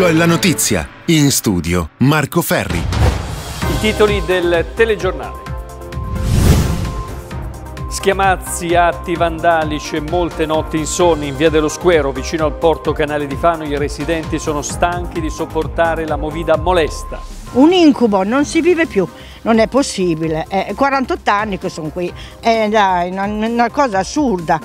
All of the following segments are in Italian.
Occhio alla notizia. In studio Marco Ferri. I titoli del telegiornale. Schiamazzi, atti vandalici e molte notti insonni in via dello Squero, vicino al porto Canale di Fano, i residenti sono stanchi di sopportare la movida molesta. Un incubo, non si vive più, non è possibile. È eh, 48 anni che sono qui, è eh, una cosa assurda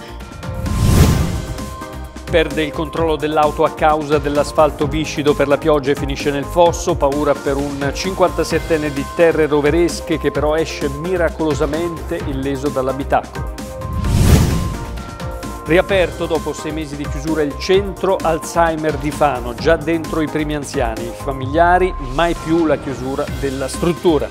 perde il controllo dell'auto a causa dell'asfalto viscido per la pioggia e finisce nel fosso, paura per un 57enne di terre roveresche che però esce miracolosamente illeso dall'abitacolo. Riaperto dopo sei mesi di chiusura il centro Alzheimer di Fano, già dentro i primi anziani, i familiari, mai più la chiusura della struttura.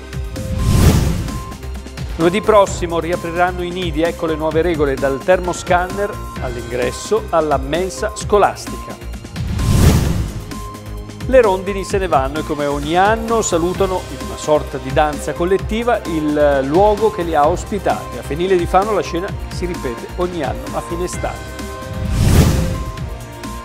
Lunedì prossimo riapriranno i nidi, ecco le nuove regole dal termoscanner all'ingresso alla mensa scolastica. Le rondini se ne vanno e come ogni anno salutano in una sorta di danza collettiva il luogo che li ha ospitati. A Fenile di Fano la scena si ripete ogni anno a fine estate.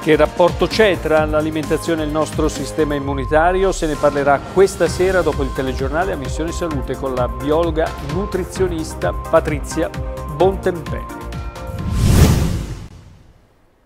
Che rapporto c'è tra l'alimentazione e il nostro sistema immunitario? Se ne parlerà questa sera dopo il telegiornale a Missione Salute con la biologa nutrizionista Patrizia Bontempè.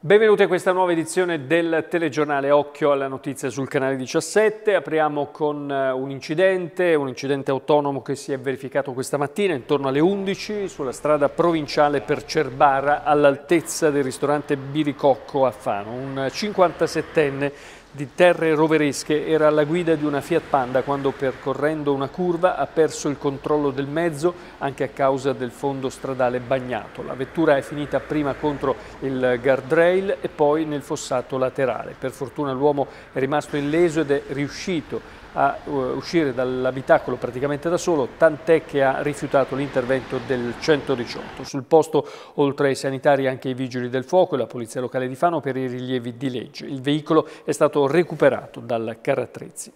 Benvenuti a questa nuova edizione del telegiornale Occhio alla notizia sul canale 17. Apriamo con eh, un incidente, un incidente autonomo che si è verificato questa mattina intorno alle 11 sulla strada provinciale per Cerbara all'altezza del ristorante Biricocco a Fano. Un 57enne di terre roveresche era alla guida di una Fiat Panda quando percorrendo una curva ha perso il controllo del mezzo anche a causa del fondo stradale bagnato. La vettura è finita prima contro il guardrail e poi nel fossato laterale. Per fortuna l'uomo è rimasto illeso ed è riuscito a eh, uscire dall'abitacolo praticamente da solo, tant'è che ha rifiutato l'intervento del 118. Sul posto, oltre ai sanitari, anche i vigili del fuoco e la polizia locale di Fano per i rilievi di legge. Il veicolo è stato recuperato dal Carratrezzi.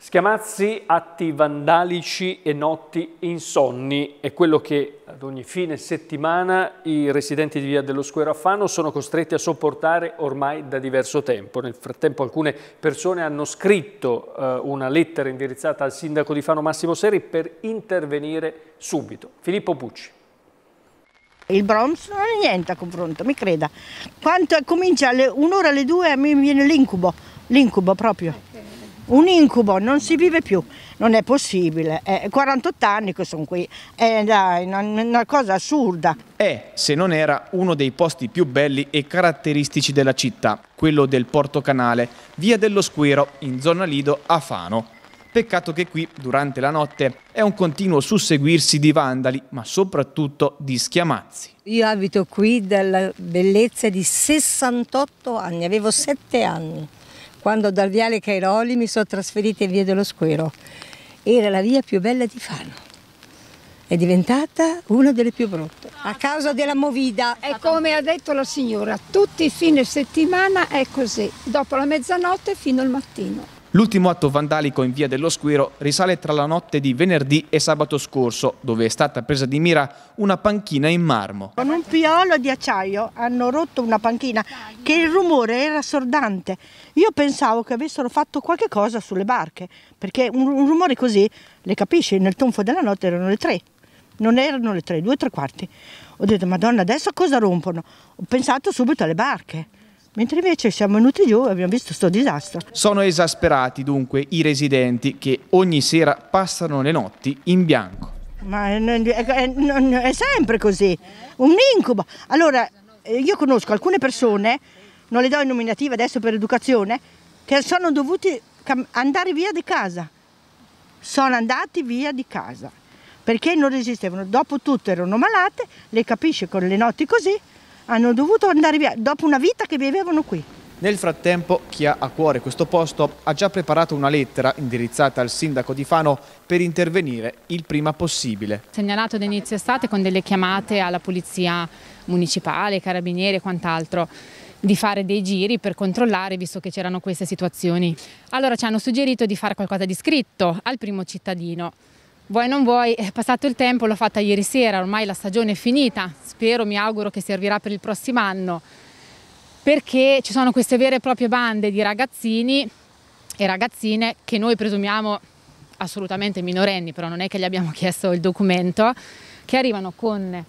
Schiamazzi, atti vandalici e notti insonni è quello che ad ogni fine settimana i residenti di Via dello Squero a Fano sono costretti a sopportare ormai da diverso tempo. Nel frattempo alcune persone hanno scritto eh, una lettera indirizzata al sindaco di Fano Massimo Seri per intervenire subito. Filippo Pucci. Il Bronx non è niente a confronto, mi creda. Quanto comincia alle un'ora alle due a me viene l'incubo, l'incubo proprio un incubo, non si vive più, non è possibile. È eh, 48 anni che sono qui, è eh, una cosa assurda. È, eh, se non era, uno dei posti più belli e caratteristici della città, quello del Porto Canale, via dello Squero, in zona Lido, a Fano. Peccato che qui, durante la notte, è un continuo susseguirsi di vandali, ma soprattutto di schiamazzi. Io abito qui dalla bellezza di 68 anni, avevo 7 anni quando dal viale Cairoli mi sono trasferita in via dello Squero. Era la via più bella di Fano. È diventata una delle più brutte a causa della movida. E come ha detto la signora, tutti i fine settimana è così, dopo la mezzanotte fino al mattino. L'ultimo atto vandalico in via dello Squiro risale tra la notte di venerdì e sabato scorso, dove è stata presa di mira una panchina in marmo. Con un piolo di acciaio hanno rotto una panchina che il rumore era assordante. Io pensavo che avessero fatto qualche cosa sulle barche, perché un, un rumore così, le capisci, nel tonfo della notte erano le tre. Non erano le tre, due o tre quarti. Ho detto, madonna, adesso cosa rompono? Ho pensato subito alle barche mentre invece siamo venuti giù e abbiamo visto questo disastro. Sono esasperati dunque i residenti che ogni sera passano le notti in bianco. Ma è, è, è sempre così, un incubo. Allora, eh, io conosco alcune persone, non le do il nominativo adesso per educazione, che sono dovuti andare via di casa. Sono andati via di casa perché non resistevano. Dopotutto erano malate, le capisce con le notti così, hanno dovuto andare via dopo una vita che vivevano qui. Nel frattempo, chi ha a cuore questo posto ha già preparato una lettera indirizzata al sindaco di Fano per intervenire il prima possibile. Segnalato ad inizio estate con delle chiamate alla polizia municipale, carabinieri e quant'altro di fare dei giri per controllare visto che c'erano queste situazioni. Allora ci hanno suggerito di fare qualcosa di scritto al primo cittadino Vuoi non vuoi, è passato il tempo, l'ho fatta ieri sera, ormai la stagione è finita, spero, mi auguro che servirà per il prossimo anno, perché ci sono queste vere e proprie bande di ragazzini e ragazzine che noi presumiamo assolutamente minorenni, però non è che gli abbiamo chiesto il documento, che arrivano con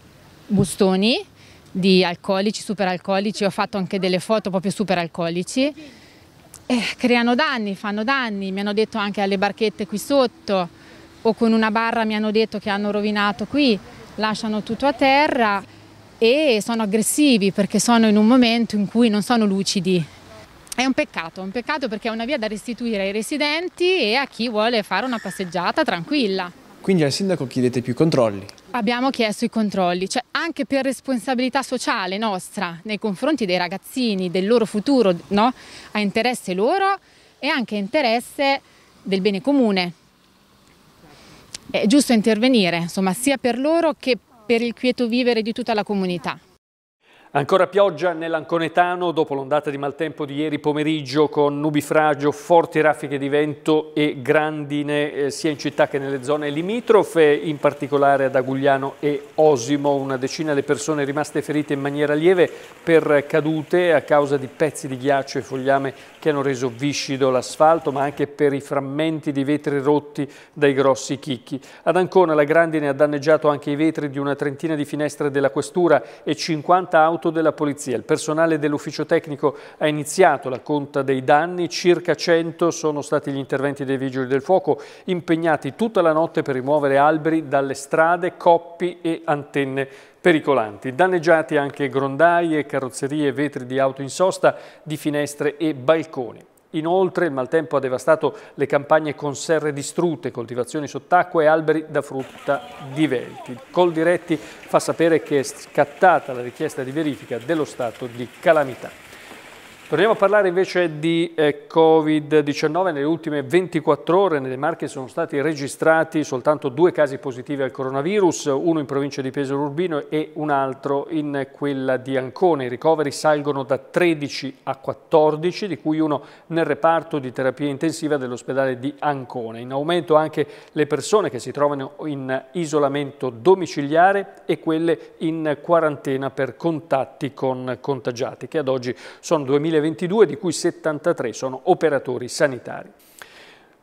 bustoni di alcolici, superalcolici, ho fatto anche delle foto proprio superalcolici, eh, creano danni, fanno danni, mi hanno detto anche alle barchette qui sotto, o con una barra mi hanno detto che hanno rovinato qui, lasciano tutto a terra e sono aggressivi perché sono in un momento in cui non sono lucidi. È un peccato, un peccato perché è una via da restituire ai residenti e a chi vuole fare una passeggiata tranquilla. Quindi al sindaco chiedete più controlli? Abbiamo chiesto i controlli, cioè anche per responsabilità sociale nostra nei confronti dei ragazzini, del loro futuro, no? a interesse loro e anche interesse del bene comune, è giusto intervenire, insomma, sia per loro che per il quieto vivere di tutta la comunità. Ancora pioggia nell'Anconetano dopo l'ondata di maltempo di ieri pomeriggio con nubifragio, forti raffiche di vento e grandine eh, sia in città che nelle zone limitrofe, in particolare ad Agugliano e Osimo. Una decina di persone rimaste ferite in maniera lieve per cadute a causa di pezzi di ghiaccio e fogliame che hanno reso viscido l'asfalto, ma anche per i frammenti di vetri rotti dai grossi chicchi. Ad Ancona la grandine ha danneggiato anche i vetri di una trentina di finestre della questura e 50 auto auto della polizia. Il personale dell'ufficio tecnico ha iniziato la conta dei danni, circa 100 sono stati gli interventi dei vigili del fuoco impegnati tutta la notte per rimuovere alberi dalle strade, coppi e antenne pericolanti. Danneggiati anche grondaie, carrozzerie, vetri di auto in sosta, di finestre e balconi. Inoltre il maltempo ha devastato le campagne con serre distrutte, coltivazioni sott'acqua e alberi da frutta divelti. Coldiretti fa sapere che è scattata la richiesta di verifica dello stato di calamità. Torniamo a parlare invece di eh, Covid-19. Nelle ultime 24 ore nelle Marche sono stati registrati soltanto due casi positivi al coronavirus, uno in provincia di Pesaro Urbino e un altro in quella di Ancone. I ricoveri salgono da 13 a 14, di cui uno nel reparto di terapia intensiva dell'ospedale di Ancone. In aumento anche le persone che si trovano in isolamento domiciliare e quelle in quarantena per contatti con contagiati, che ad oggi sono 2000 2022, di cui 73 sono operatori sanitari.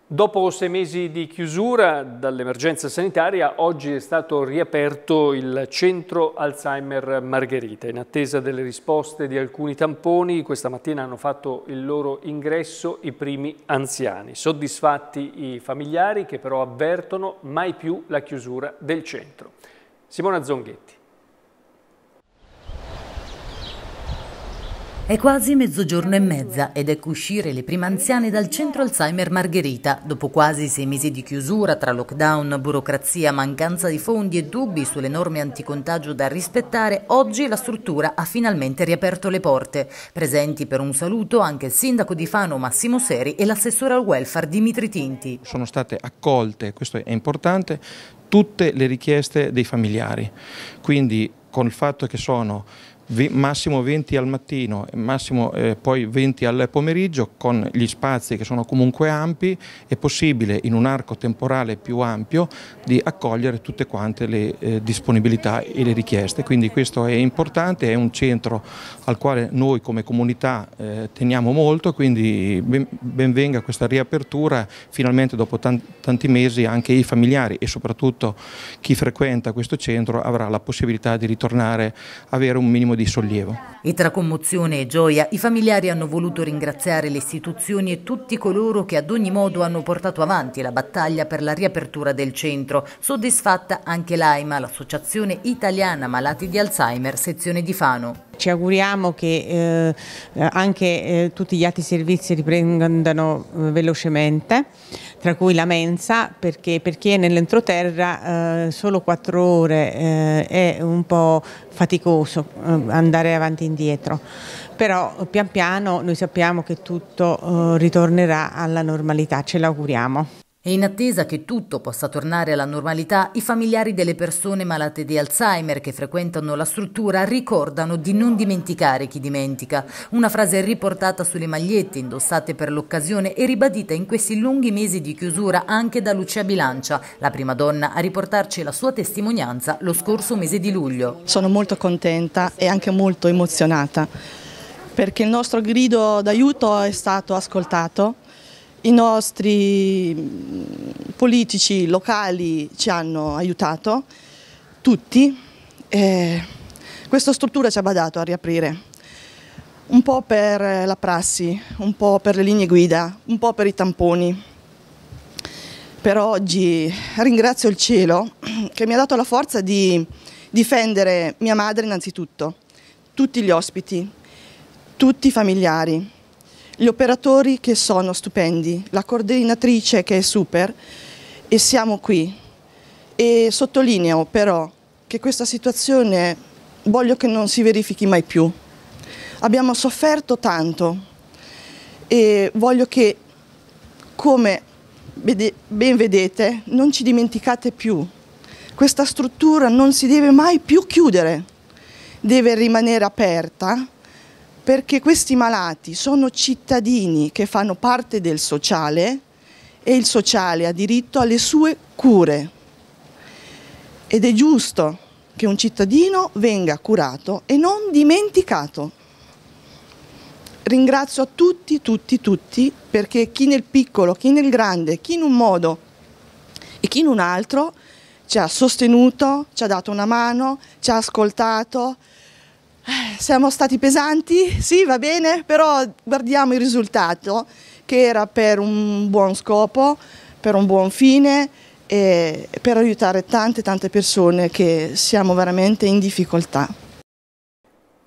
Dopo sei mesi di chiusura dall'emergenza sanitaria, oggi è stato riaperto il centro Alzheimer Margherita. In attesa delle risposte di alcuni tamponi, questa mattina hanno fatto il loro ingresso i primi anziani. Soddisfatti i familiari che però avvertono mai più la chiusura del centro. Simona Zonghetti. È quasi mezzogiorno e mezza ed ecco uscire le prime anziane dal centro Alzheimer Margherita. Dopo quasi sei mesi di chiusura tra lockdown, burocrazia, mancanza di fondi e dubbi sulle norme anticontagio da rispettare, oggi la struttura ha finalmente riaperto le porte. Presenti per un saluto anche il sindaco di Fano Massimo Seri e l'assessore al welfare Dimitri Tinti. Sono state accolte, questo è importante, tutte le richieste dei familiari. Quindi con il fatto che sono massimo 20 al mattino e massimo eh, poi 20 al pomeriggio con gli spazi che sono comunque ampi è possibile in un arco temporale più ampio di accogliere tutte quante le eh, disponibilità e le richieste quindi questo è importante è un centro al quale noi come comunità eh, teniamo molto quindi benvenga ben questa riapertura finalmente dopo tanti, tanti mesi anche i familiari e soprattutto chi frequenta questo centro avrà la possibilità di ritornare avere un minimo di sollievo. E tra commozione e gioia i familiari hanno voluto ringraziare le istituzioni e tutti coloro che ad ogni modo hanno portato avanti la battaglia per la riapertura del centro, soddisfatta anche l'AIMA, l'Associazione Italiana Malati di Alzheimer, sezione di Fano. Ci auguriamo che eh, anche eh, tutti gli altri servizi riprendano eh, velocemente, tra cui la mensa, perché per chi è nell'entroterra eh, solo quattro ore eh, è un po' faticoso eh, andare avanti e indietro. Però pian piano noi sappiamo che tutto ritornerà alla normalità, ce l'auguriamo. E in attesa che tutto possa tornare alla normalità, i familiari delle persone malate di Alzheimer che frequentano la struttura ricordano di non dimenticare chi dimentica. Una frase riportata sulle magliette indossate per l'occasione e ribadita in questi lunghi mesi di chiusura anche da Lucia Bilancia, la prima donna a riportarci la sua testimonianza lo scorso mese di luglio. Sono molto contenta e anche molto emozionata perché il nostro grido d'aiuto è stato ascoltato i nostri mm, politici locali ci hanno aiutato, tutti. Eh, questa struttura ci ha badato a riaprire, un po' per la prassi, un po' per le linee guida, un po' per i tamponi. Per oggi ringrazio il cielo che mi ha dato la forza di difendere mia madre innanzitutto, tutti gli ospiti, tutti i familiari, gli operatori che sono stupendi, la coordinatrice che è super e siamo qui. E sottolineo però che questa situazione voglio che non si verifichi mai più. Abbiamo sofferto tanto e voglio che, come ben vedete, non ci dimenticate più. Questa struttura non si deve mai più chiudere, deve rimanere aperta perché questi malati sono cittadini che fanno parte del sociale e il sociale ha diritto alle sue cure ed è giusto che un cittadino venga curato e non dimenticato. Ringrazio a tutti, tutti, tutti, perché chi nel piccolo, chi nel grande, chi in un modo e chi in un altro ci ha sostenuto, ci ha dato una mano, ci ha ascoltato, eh, siamo stati pesanti, sì va bene, però guardiamo il risultato che era per un buon scopo, per un buon fine e per aiutare tante tante persone che siamo veramente in difficoltà.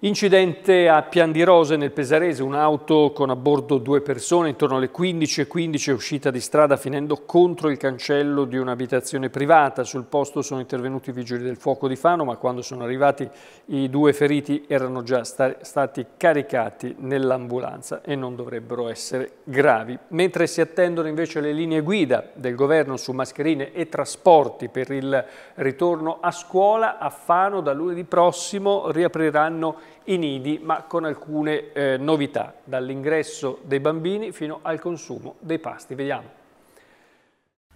Incidente a Pian di Rose nel Pesarese, un'auto con a bordo due persone intorno alle 15.15 è uscita di strada finendo contro il cancello di un'abitazione privata. Sul posto sono intervenuti i vigili del fuoco di Fano ma quando sono arrivati i due feriti erano già sta stati caricati nell'ambulanza e non dovrebbero essere gravi. Mentre si attendono invece le linee guida del governo su mascherine e trasporti per il ritorno a scuola, a Fano da lunedì prossimo riapriranno i nidi, ma con alcune eh, novità, dall'ingresso dei bambini fino al consumo dei pasti. Vediamo.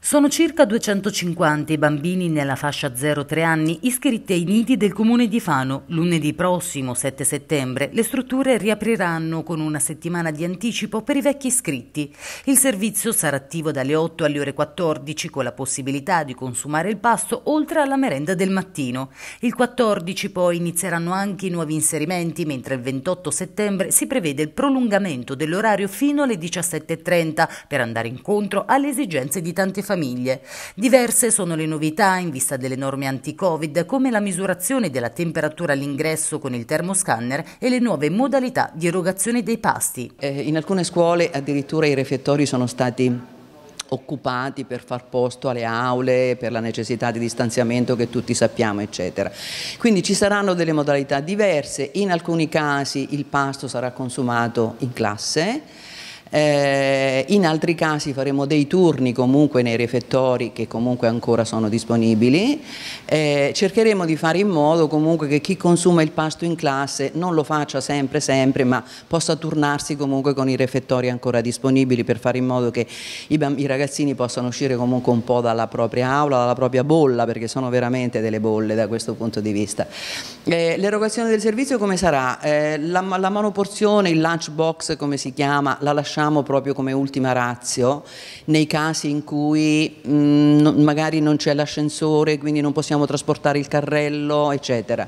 Sono circa 250 i bambini nella fascia 0-3 anni iscritti ai nidi del comune di Fano. Lunedì prossimo, 7 settembre, le strutture riapriranno con una settimana di anticipo per i vecchi iscritti. Il servizio sarà attivo dalle 8 alle ore 14 con la possibilità di consumare il pasto oltre alla merenda del mattino. Il 14 poi inizieranno anche i nuovi inserimenti, mentre il 28 settembre si prevede il prolungamento dell'orario fino alle 17.30 per andare incontro alle esigenze di tante famiglie famiglie. Diverse sono le novità in vista delle norme anti-Covid, come la misurazione della temperatura all'ingresso con il termoscanner e le nuove modalità di erogazione dei pasti. Eh, in alcune scuole addirittura i refettori sono stati occupati per far posto alle aule, per la necessità di distanziamento che tutti sappiamo, eccetera. Quindi ci saranno delle modalità diverse, in alcuni casi il pasto sarà consumato in classe, eh, in altri casi faremo dei turni comunque nei refettori che comunque ancora sono disponibili. Eh, cercheremo di fare in modo comunque che chi consuma il pasto in classe non lo faccia sempre sempre ma possa turnarsi comunque con i refettori ancora disponibili per fare in modo che i, i ragazzini possano uscire comunque un po' dalla propria aula, dalla propria bolla perché sono veramente delle bolle da questo punto di vista. Eh, l'erogazione del servizio come sarà? Eh, la, la, manoporzione, il lunch box come si chiama, la lasciamo facciamo proprio come ultima razio nei casi in cui mh, mm, magari non c'è l'ascensore, quindi non possiamo trasportare il carrello, eccetera.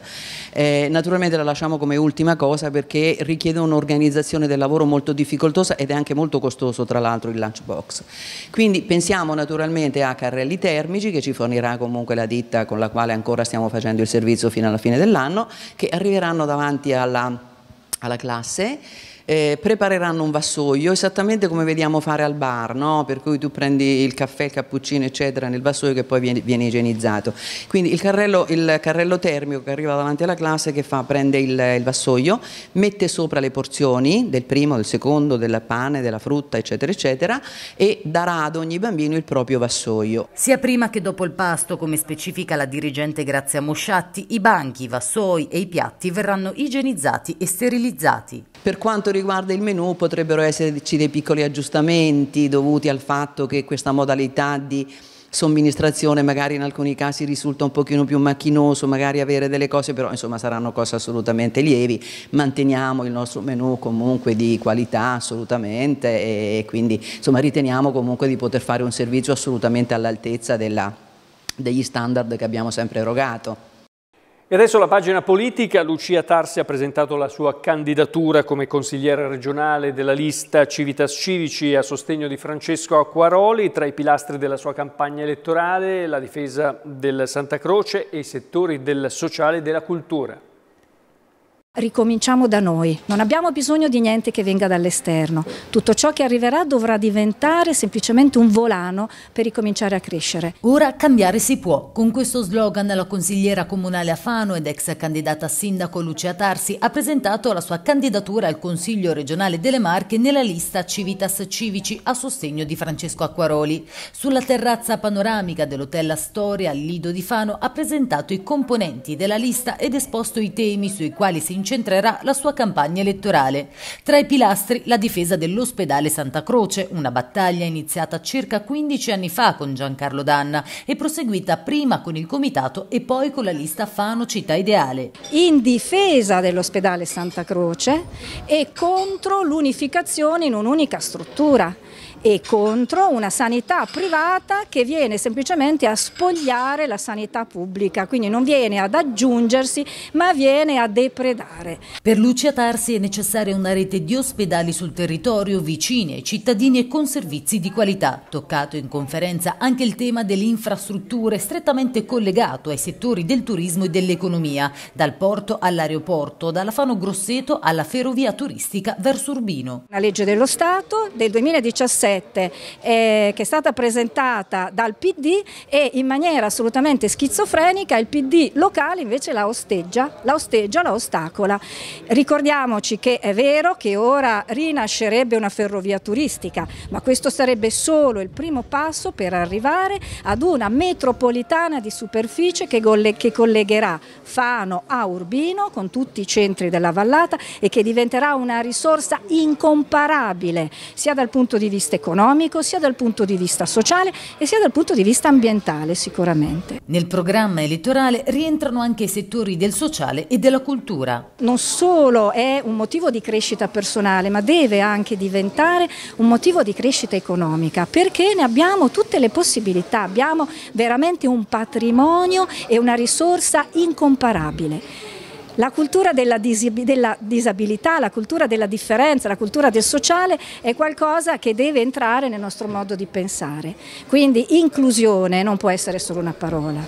Eh, naturalmente la lasciamo come ultima cosa perché richiede un'organizzazione del lavoro molto difficoltosa ed è anche molto costoso tra l'altro il lunchbox. Quindi pensiamo naturalmente a carrelli termici che ci fornirà comunque la ditta con la quale ancora stiamo facendo il servizio fino alla fine dell'anno, che arriveranno davanti alla alla classe eh, prepareranno un vassoio esattamente come vediamo fare al bar, no? per cui tu prendi il caffè, il cappuccino eccetera nel vassoio che poi viene, viene igienizzato. Quindi il carrello, il carrello, termico che arriva davanti alla classe che fa? Prende il, il vassoio, mette sopra le porzioni del primo, del secondo, del pane, della frutta eccetera eccetera e darà ad ogni bambino il proprio vassoio. Sia prima che dopo il pasto, come specifica la dirigente Grazia Mosciatti, i banchi, i vassoi e i piatti verranno igienizzati e sterilizzati. Per quanto riguarda il menu potrebbero esserci dei piccoli aggiustamenti dovuti al fatto che questa modalità di somministrazione magari in alcuni casi risulta un pochino più macchinoso, magari avere delle cose, però insomma saranno cose assolutamente lievi, manteniamo il nostro menu comunque di qualità assolutamente e quindi insomma riteniamo comunque di poter fare un servizio assolutamente all'altezza degli standard che abbiamo sempre erogato. E adesso la pagina politica, Lucia Tarsi ha presentato la sua candidatura come consigliera regionale della lista Civitas Civici a sostegno di Francesco Acquaroli, tra i pilastri della sua campagna elettorale la difesa del Santa Croce e i settori del sociale e della cultura. Ricominciamo da noi, non abbiamo bisogno di niente che venga dall'esterno, tutto ciò che arriverà dovrà diventare semplicemente un volano per ricominciare a crescere. Ora cambiare si può, con questo slogan la consigliera comunale Afano ed ex candidata sindaco Lucia Tarsi ha presentato la sua candidatura al Consiglio regionale delle Marche nella lista Civitas Civici a sostegno di Francesco Acquaroli. Sulla terrazza panoramica dell'hotel Astoria al Lido di Fano ha presentato i componenti della lista ed esposto i temi sui quali si incentrerà la sua campagna elettorale. Tra i pilastri la difesa dell'ospedale Santa Croce, una battaglia iniziata circa 15 anni fa con Giancarlo Danna e proseguita prima con il comitato e poi con la lista Fano Città Ideale. In difesa dell'ospedale Santa Croce e contro l'unificazione in un'unica struttura e contro una sanità privata che viene semplicemente a spogliare la sanità pubblica, quindi non viene ad aggiungersi ma viene a depredare. Per Lucia Tarsi è necessaria una rete di ospedali sul territorio vicini ai cittadini e con servizi di qualità. Toccato in conferenza anche il tema delle infrastrutture strettamente collegato ai settori del turismo e dell'economia, dal porto all'aeroporto, dalla Fano Grosseto alla ferrovia turistica verso Urbino. La legge dello Stato del 2017 Giorgetti eh, che è stata presentata dal PD e in maniera assolutamente schizofrenica il PD locale invece la osteggia, la osteggia, la ostacola. Ricordiamoci che è vero che ora rinascerebbe una ferrovia turistica, ma questo sarebbe solo il primo passo per arrivare ad una metropolitana di superficie che, che collegherà Fano a Urbino con tutti i centri della vallata e che diventerà una risorsa incomparabile sia dal punto di vista vista economico, sia dal punto di vista sociale e sia dal punto di vista ambientale sicuramente. Nel programma elettorale rientrano anche i settori del sociale e della cultura. Non solo è un motivo di crescita personale, ma deve anche diventare un motivo di crescita economica, perché ne abbiamo tutte le possibilità, abbiamo veramente un patrimonio e una risorsa incomparabile. La cultura della, della, disabilità, la cultura della differenza, la cultura del sociale è qualcosa che deve entrare nel nostro modo di pensare. Quindi inclusione non può essere solo una parola.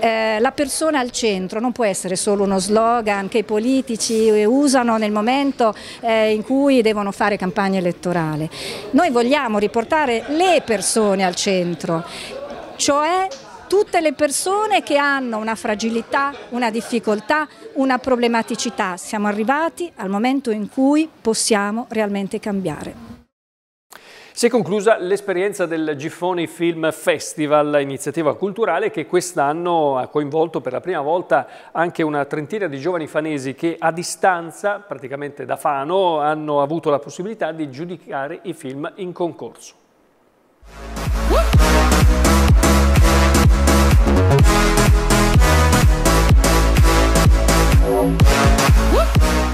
Eh, la persona al centro non può essere solo uno slogan che i politici eh, usano nel momento eh, in cui devono fare campagna elettorale. Noi vogliamo riportare le persone al centro, cioè tutte le persone che hanno una fragilità, una difficoltà, una problematicità. Siamo arrivati al momento in cui possiamo realmente cambiare. Si è conclusa l'esperienza del Giffoni Film Festival, iniziativa culturale che quest'anno ha coinvolto per la prima volta anche una trentina di giovani fanesi che a distanza, praticamente da Fano, hanno avuto la possibilità di giudicare i film in concorso.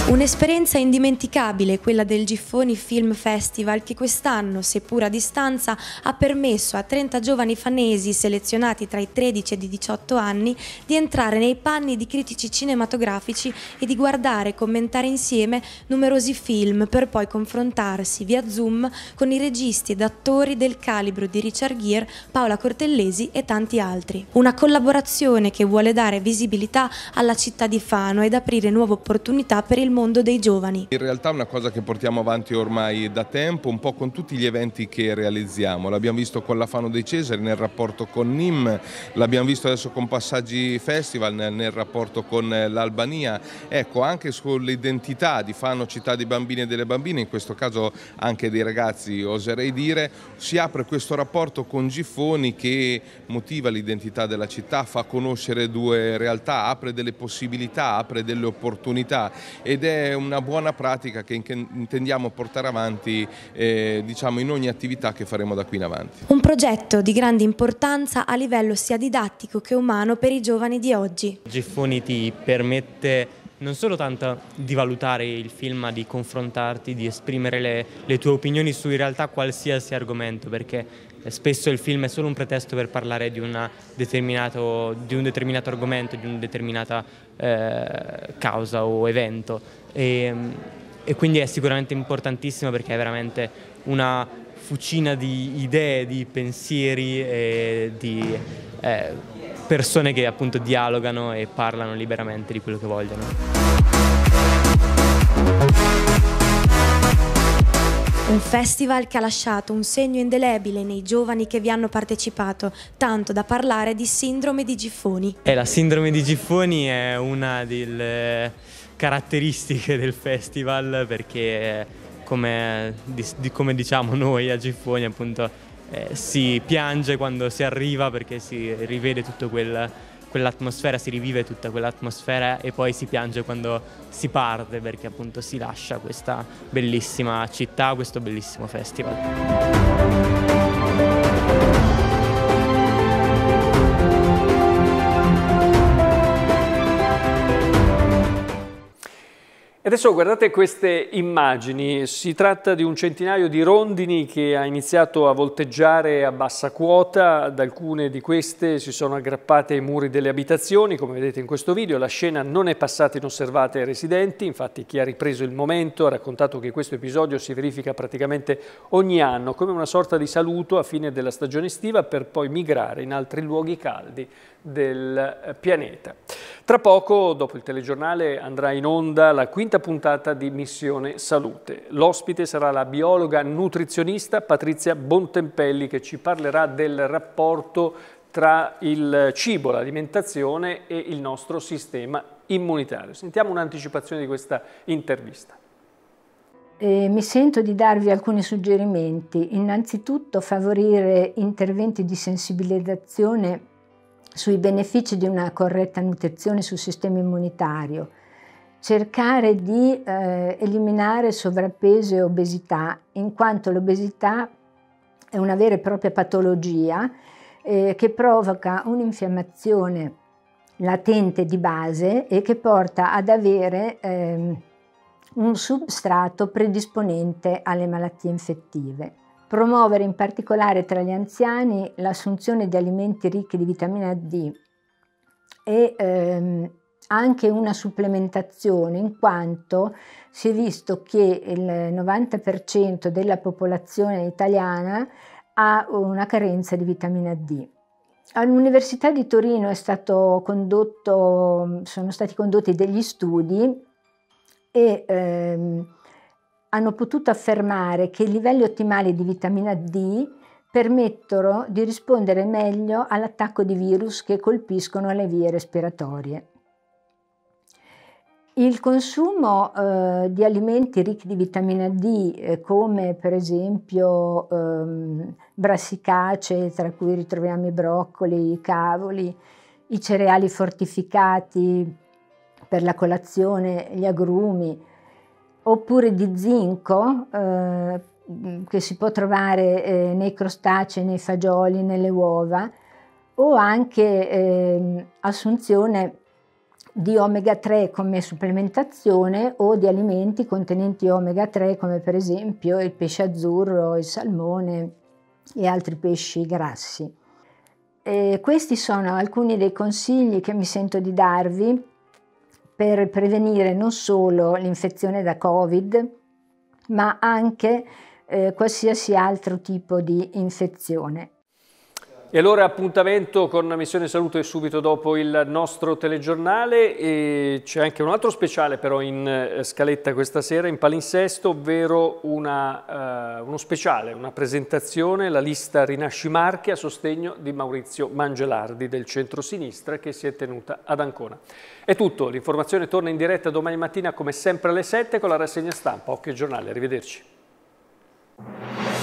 Un'esperienza indimenticabile quella del Giffoni Film Festival che quest'anno, seppur a distanza, ha permesso a 30 giovani fanesi selezionati tra i 13 e i 18 anni di entrare nei panni di critici cinematografici e di guardare e commentare insieme numerosi film per poi confrontarsi via Zoom con i registi ed attori del calibro di Richard Gere, Paola Cortellesi e tanti altri. Una collaborazione che vuole dare visibilità alla città di Fano ed aprire nuove opportunità per il mondo mondo dei giovani. In realtà è una cosa che portiamo avanti ormai da tempo, un po' con tutti gli eventi che realizziamo. L'abbiamo visto con la Fano dei Cesari nel rapporto con NIM, l'abbiamo visto adesso con Passaggi Festival nel, nel rapporto con eh, l'Albania. Ecco, anche sull'identità di Fano città dei bambini e delle bambine, in questo caso anche dei ragazzi oserei dire, si apre questo rapporto con Giffoni che motiva l'identità della città, fa conoscere due realtà, apre delle possibilità, apre delle opportunità ed è è una buona pratica che intendiamo portare avanti eh, diciamo, in ogni attività che faremo da qui in avanti. Un progetto di grande importanza a livello sia didattico che umano per i giovani di oggi. Giffoni ti permette non solo tanto di valutare il film, ma di confrontarti, di esprimere le, le, tue opinioni su in realtà qualsiasi argomento, perché eh, spesso il film è solo un pretesto per parlare di, di un determinato argomento, di una determinata eh, causa o evento. E, ehm, e quindi è sicuramente importantissimo perché è veramente una fucina di idee, di pensieri e di... Eh, persone che appunto dialogano e parlano liberamente di quello che vogliono. Un festival che ha lasciato un segno indelebile nei giovani che vi hanno partecipato, tanto da parlare di sindrome di Giffoni. Eh, la sindrome di Giffoni è una delle caratteristiche del festival perché eh, come, come diciamo noi a Giffoni appunto eh, si piange quando si arriva perché si rivede tutta quel, quell'atmosfera, si rivive tutta quell'atmosfera e poi si piange quando si parte perché appunto si lascia questa bellissima città, questo bellissimo festival. adesso guardate queste immagini, si tratta di un centinaio di rondini che ha iniziato a volteggiare a bassa quota, ad alcune di queste si sono aggrappate ai muri delle abitazioni, come vedete in questo video, la scena non è passata inosservata ai residenti, infatti chi ha ripreso il momento ha raccontato che questo episodio si verifica praticamente ogni anno, come una sorta di saluto a fine della stagione estiva per poi migrare in altri luoghi caldi del pianeta. Tra poco, dopo il telegiornale, andrà in onda la quinta quarta puntata di Missione Salute. L'ospite sarà la biologa nutrizionista Patrizia Bontempelli che ci parlerà del rapporto tra il cibo, l'alimentazione e il nostro sistema immunitario. Sentiamo un'anticipazione di questa intervista. Eh, mi sento di darvi alcuni suggerimenti. Innanzitutto favorire interventi di sensibilizzazione sui benefici di una corretta nutrizione sul sistema immunitario cercare di eh, eliminare sovrappeso e obesità, in quanto l'obesità è una vera e propria patologia eh, che provoca un'infiammazione latente di base e che porta ad avere eh, un substrato predisponente alle malattie infettive. Promuovere in particolare tra gli anziani l'assunzione di alimenti ricchi di vitamina D e ehm, anche una supplementazione in quanto si è visto che il 90% della popolazione italiana ha una carenza di vitamina D. All'Università di Torino condotto, sono stati condotti degli studi e ehm, hanno potuto affermare che i livelli ottimali di vitamina D permettono di rispondere meglio all'attacco di virus che colpiscono le vie respiratorie. Il consumo eh, di alimenti ricchi di vitamina D, eh, come per esempio ehm, brassicacee, tra cui ritroviamo i broccoli, i cavoli, i cereali fortificati per la colazione, gli agrumi, oppure di zinco, eh, che si può trovare eh, nei crostacei, nei fagioli, nelle uova, o anche ehm, assunzione di di omega 3 come supplementazione o di alimenti contenenti omega 3 come per esempio il pesce azzurro, il salmone e altri pesci grassi. E questi sono alcuni dei consigli che mi sento di darvi per prevenire non solo l'infezione da Covid, ma anche eh, qualsiasi altro tipo di infezione. E allora appuntamento con Missione Salute subito dopo il nostro telegiornale c'è anche un altro speciale però in eh, scaletta questa sera in palinsesto ovvero una, eh, uno speciale, una presentazione, la lista Rinasci Marche a sostegno di Maurizio Mangelardi del centro-sinistra che si è tenuta ad Ancona. È tutto, l'informazione torna in diretta domani mattina come sempre alle 7 con la rassegna stampa Occhio Giornale, arrivederci.